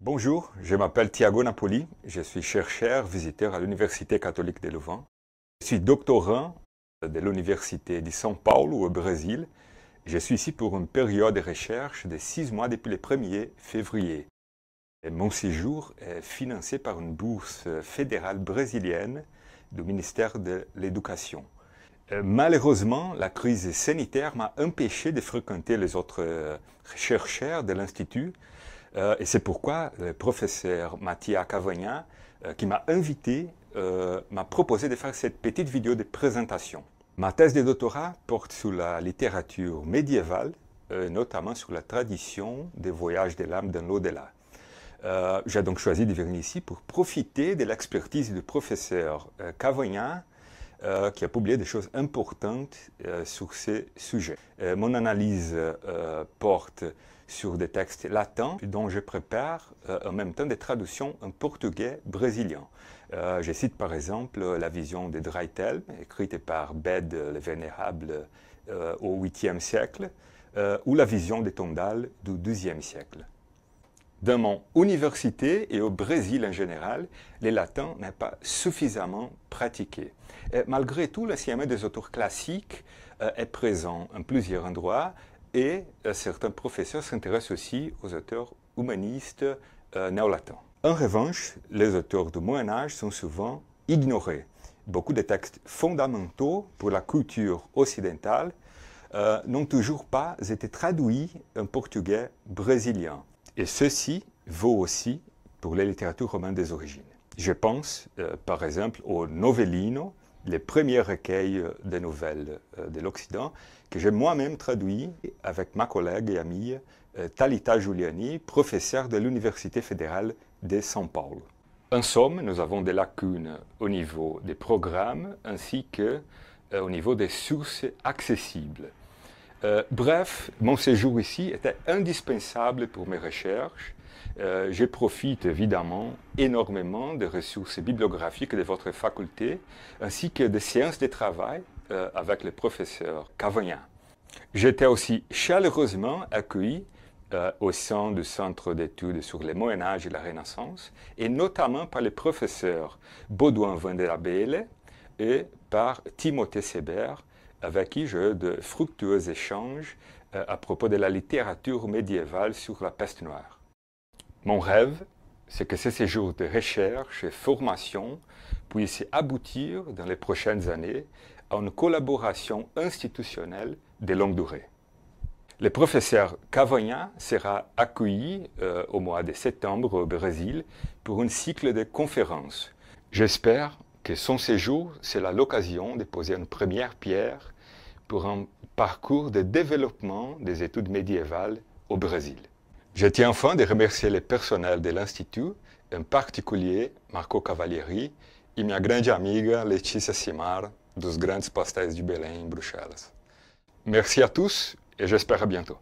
Bonjour, je m'appelle Thiago Napoli, je suis chercheur visiteur à l'Université catholique de Louvain. Je suis doctorant de l'Université de São Paulo au Brésil. Je suis ici pour une période de recherche de six mois depuis le 1er février. mon séjour est financé par une bourse fédérale brésilienne du ministère de l'Éducation. Euh, malheureusement, la crise sanitaire m'a empêché de fréquenter les autres euh, chercheurs de l'Institut, euh, et c'est pourquoi le professeur Mattia Cavagnin, euh, qui m'a invité, euh, m'a proposé de faire cette petite vidéo de présentation. Ma thèse de doctorat porte sur la littérature médiévale, notamment sur la tradition des voyages de l'âme dans l'au-delà. J'ai donc choisi de venir ici pour profiter de l'expertise du professeur Cavagnan euh, qui a publié des choses importantes euh, sur ces sujets. Euh, mon analyse porte sur des textes latins dont je prépare en même temps des traductions en portugais brésilien. je cite par exemple la vision de Dreitel, écrite par Bede le Vénérable au 8e siècle, ou la vision de Tondal du 2e siècle. Dans mon université et au Brésil en général, le latin n'est pas suffisamment pratiqué. malgré tout, le cinéma e des auteurs classiques euh, est présent en plusieurs endroits et euh, certains professeurs s'intéressent aussi aux auteurs humanistes euh, néo-latins. En revanche, les auteurs du Moyen Âge sont souvent ignorés. Beaucoup de textes fondamentaux pour la culture occidentale euh, n'ont toujours pas été traduits en portugais brésilien. Et ceci vaut aussi pour les littératures romaines des origines. Je pense, euh, par exemple, au Novellino, les premiers recueils euh, de nouvelles euh, de l'Occident, que j'ai moi-même traduit avec ma collègue et amie Talita Giuliani, professeure de l'Université fédérale de São Paulo. En somme, nous avons des lacunes au niveau des programmes ainsi que au niveau des sources accessibles. Euh, bref, mon séjour ici était indispensable pour mes recherches. Euh, je profite évidemment énormément des ressources bibliographiques de votre faculté, ainsi que des séances de travail euh, avec le professeur Cavagnin. J'étais aussi chaleureusement accueilli au sein du Centre d'études sur le Moyen Âge et la Renaissance, et notamment par les professeurs Baudouin Vanderabele et par Timothée Seber, avec qui j'ai eu de fructueux échanges euh, à propos de la littérature médiévale sur la peste noire. Mon rêve, c'est que ces séjours de recherche et formation puissent aboutir dans les prochaines années à une collaboration institutionnelle de longue durée. Le professeur Cavagna sera accueilli euh, au mois de septembre au Brésil pour un cycle de conférences. J'espère que son séjour sera l'occasion de poser une première pierre pour un parcours de développement des études médiévales au Brésil. Je tiens enfin de remercier le personnel de l'Institut, en particulier Marco Cavalieri et ma grande amie Letícia Simar, dos Grandes Pastéis de Belém, Bruxelles. Merci à tous et j'espère à bientôt.